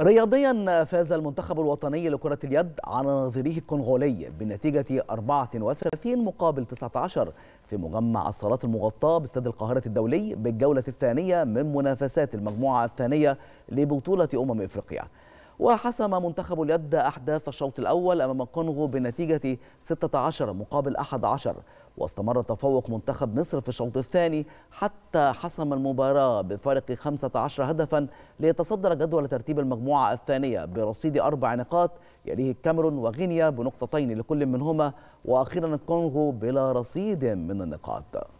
رياضيا فاز المنتخب الوطني لكرة اليد على نظيره الكونغولي بنتيجة 34 مقابل 19 في مجمع الصالات المغطاة باستاد القاهرة الدولي بالجولة الثانية من منافسات المجموعة الثانية لبطولة أمم إفريقيا وحسم منتخب اليد أحداث الشوط الأول أمام الكونغو بنتيجة 16 مقابل 11 واستمر تفوق منتخب مصر في الشوط الثاني حتى حسم المباراة بفارق 15 هدفا ليتصدر جدول ترتيب المجموعة الثانية برصيد أربع نقاط يليه الكاميرون وغينيا بنقطتين لكل منهما وأخيرا الكونغو بلا رصيد من النقاط